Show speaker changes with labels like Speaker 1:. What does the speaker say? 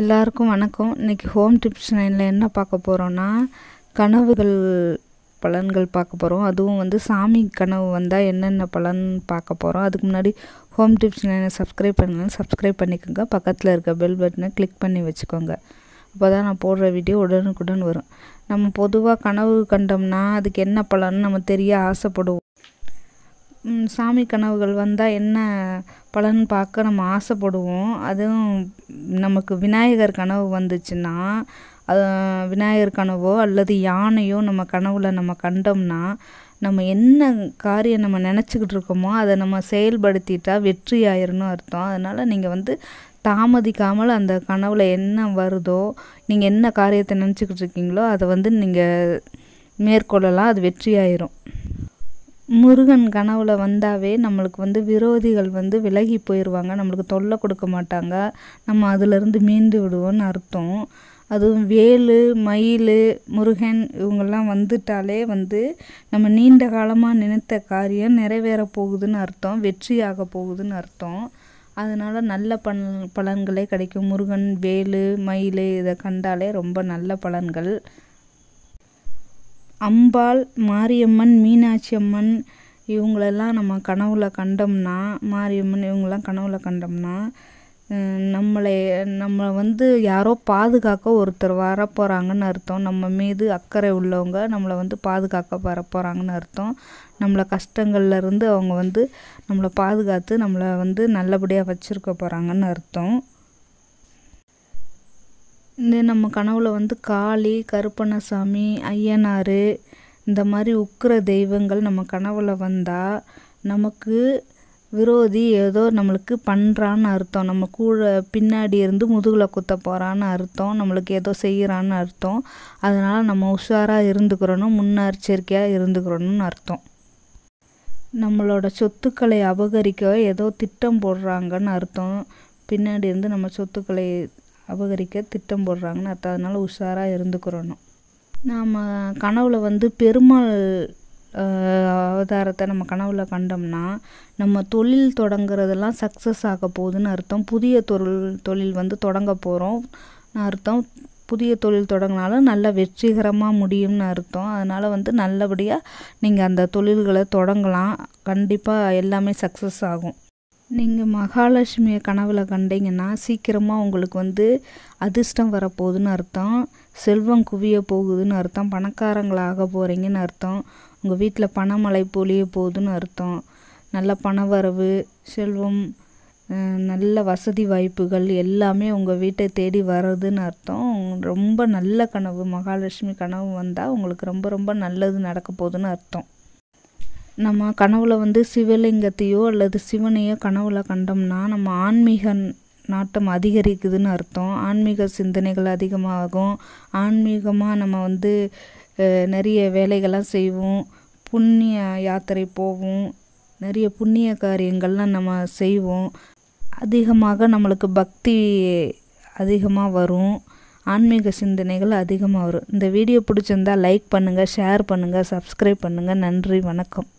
Speaker 1: எல்லாருக்கும் வணக்கம் இன்றைக்கி ஹோம் டிப்ஸ் நைனில் என்ன பார்க்க போகிறோன்னா கனவுகள் பலன்கள் பார்க்க போகிறோம் அதுவும் வந்து சாமி கனவு வந்தால் என்னென்ன பலன் பார்க்க போகிறோம் அதுக்கு முன்னாடி ஹோம் டிப்ஸ் நைனை சப்ஸ்கிரைப் பண்ணலாம் சப்ஸ்கிரைப் பண்ணிக்கோங்க பக்கத்தில் இருக்க பெல் பட்டனை கிளிக் பண்ணி வச்சுக்கோங்க அப்போ தான் நான் போடுற வீடியோ உடனுக்குடன் வரும் நம்ம பொதுவாக கனவு கண்டோம்னா அதுக்கு என்ன பலன்னு நம்ம தெரிய ஆசைப்படுவோம் சாமி கனவுகள் வந்தால் என்ன பலன் பார்க்க நம்ம ஆசைப்படுவோம் அதுவும் நமக்கு விநாயகர் கனவு வந்துச்சுன்னா விநாயகர் கனவோ அல்லது யானையோ நம்ம கனவுல நம்ம கண்டோம்னா நம்ம என்ன காரியம் நம்ம நினச்சிக்கிட்டு இருக்கோமோ அதை நம்ம செயல்படுத்திட்டா வெற்றி ஆயிரும்னு அர்த்தம் அதனால் நீங்கள் வந்து தாமதிக்காமல் அந்த கனவில் என்ன வருதோ நீங்கள் என்ன காரியத்தை நினச்சிக்கிட்டு இருக்கீங்களோ அதை வந்து நீங்கள் மேற்கொள்ளலாம் அது வெற்றி ஆயிரும் முருகன் கனவில் வந்தாவே நம்மளுக்கு வந்து விரோதிகள் வந்து விலகி போயிடுவாங்க நம்மளுக்கு தொல்லை கொடுக்க மாட்டாங்க நம்ம அதிலிருந்து மீண்டு விடுவோம்னு அர்த்தம் அதுவும் வேலு மயில் முருகன் இவங்கெல்லாம் வந்துட்டாலே வந்து நம்ம நீண்ட காலமாக நினைத்த காரியம் நிறைவேற போகுதுன்னு அர்த்தம் வெற்றியாக போகுதுன்னு அர்த்தம் அதனால் நல்ல பலன் பலன்களே கிடைக்கும் முருகன் வேலு மயில் இதை கண்டாலே ரொம்ப நல்ல பலன்கள் அம்பாள் மாரியம்மன் மீனாட்சி அம்மன் இவங்களெல்லாம் நம்ம கனவுல கண்டோம்னா மாரியம்மன் இவங்கெல்லாம் கனவுல கண்டோம்னா நம்மளை நம்ம வந்து யாரோ பாதுகாக்க ஒருத்தர் வரப்போகிறாங்கன்னு அர்த்தம் நம்ம மீது அக்கறை உள்ளவங்க நம்மளை வந்து பாதுகாக்க வர போகிறாங்கன்னு அர்த்தம் நம்மளை கஷ்டங்கள்லேருந்து அவங்க வந்து நம்மளை பாதுகாத்து நம்மளை வந்து நல்லபடியாக வச்சுருக்க போகிறாங்கன்னு அர்த்தம் இந்த நம்ம கனவுல வந்து காளி கருப்பண்ணசாமி ஐயனார் இந்த மாதிரி உக்கிர தெய்வங்கள் நம்ம கனவுல வந்தால் நமக்கு விரோதி ஏதோ நம்மளுக்கு பண்ணுறான்னு அர்த்தம் நம்ம கூட பின்னாடி இருந்து முதுகில் குத்த போகிறான்னு அர்த்தம் நம்மளுக்கு ஏதோ செய்கிறான்னு அர்த்தம் அதனால் நம்ம உஷாராக இருந்துக்கிறணும் முன்னெச்சரிக்கையாக இருந்துக்கிறணும்னு அர்த்தம் நம்மளோட சொத்துக்களை அபகரிக்க ஏதோ திட்டம் போடுறாங்கன்னு அர்த்தம் பின்னாடி இருந்து நம்ம சொத்துக்களை அபகரிக்க திட்டம் போடுறாங்கன்னு அர்த்தம் அதனால் உஷாராக இருந்துக்கிறணும் நாம் கனவில் வந்து பெருமாள் அவதாரத்தை நம்ம கனவில் கண்டோம்னா நம்ம தொழில் தொடங்குறதெல்லாம் சக்ஸஸ் ஆக போகுதுன்னு அர்த்தம் புதிய தொழில் தொழில் வந்து தொடங்க போகிறோம் அர்த்தம் புதிய தொழில் தொடங்கினாலும் நல்ல வெற்றிகரமாக முடியும்னு அர்த்தம் அதனால் வந்து நல்லபடியாக நீங்கள் அந்த தொழில்களை தொடங்கலாம் கண்டிப்பாக எல்லாமே சக்ஸஸ் ஆகும் நீங்கள் மகாலட்சுமியை கனவில் கண்டிங்கன்னா சீக்கிரமாக உங்களுக்கு வந்து அதிர்ஷ்டம் வரப்போகுதுன்னு அர்த்தம் செல்வம் குவிய போகுதுன்னு அர்த்தம் பணக்காரங்களாக போகிறீங்கன்னு அர்த்தம் உங்கள் வீட்டில் பணமழை பொழிய போகுதுன்னு அர்த்தம் நல்ல பணவரவு செல்வம் நல்ல வசதி வாய்ப்புகள் எல்லாமே உங்கள் வீட்டை தேடி வர்றதுன்னு அர்த்தம் ரொம்ப நல்ல கனவு மகாலட்சுமி கனவு வந்தால் உங்களுக்கு ரொம்ப ரொம்ப நல்லது நடக்க போகுதுன்னு அர்த்தம் நம்ம கனவுல வந்து சிவலிங்கத்தையோ அல்லது சிவனையோ கனவுல கண்டோம்னா நம்ம ஆன்மீக நாட்டம் அதிகரிக்குதுன்னு அர்த்தம் ஆன்மீக சிந்தனைகள் அதிகமாகும் ஆன்மீகமாக நம்ம வந்து நிறைய வேலைகள்லாம் செய்வோம் புண்ணிய யாத்திரை போவோம் நிறைய புண்ணிய காரியங்கள்லாம் நம்ம செய்வோம் அதிகமாக நம்மளுக்கு பக்தி அதிகமாக வரும் ஆன்மீக சிந்தனைகள் அதிகமாக வரும் இந்த வீடியோ பிடிச்சிருந்தால் லைக் பண்ணுங்கள் ஷேர் பண்ணுங்கள் சப்ஸ்கிரைப் பண்ணுங்கள் நன்றி வணக்கம்